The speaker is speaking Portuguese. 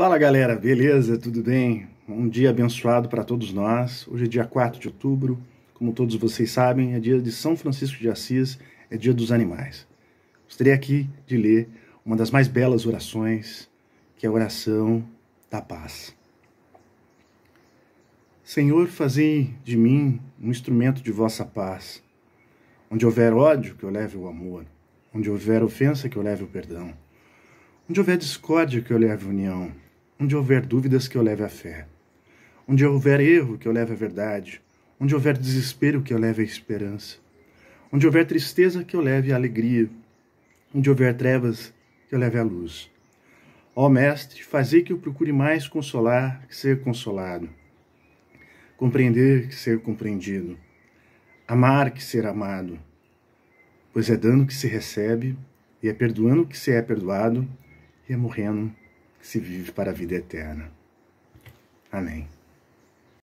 Fala galera, beleza? Tudo bem? Um dia abençoado para todos nós. Hoje é dia 4 de outubro, como todos vocês sabem, é dia de São Francisco de Assis, é dia dos animais. Gostaria aqui de ler uma das mais belas orações, que é a oração da paz. Senhor, fazei de mim um instrumento de vossa paz. Onde houver ódio, que eu leve o amor. Onde houver ofensa, que eu leve o perdão. Onde houver discórdia, que eu leve a união. Onde houver dúvidas, que eu leve a fé. Onde houver erro, que eu leve a verdade. Onde houver desespero, que eu leve a esperança. Onde houver tristeza, que eu leve a alegria. Onde houver trevas, que eu leve a luz. Ó Mestre, fazei que eu procure mais consolar que ser consolado, compreender que ser compreendido, amar que ser amado, pois é dando que se recebe, e é perdoando que se é perdoado, e é morrendo que se vive para a vida eterna. Amém.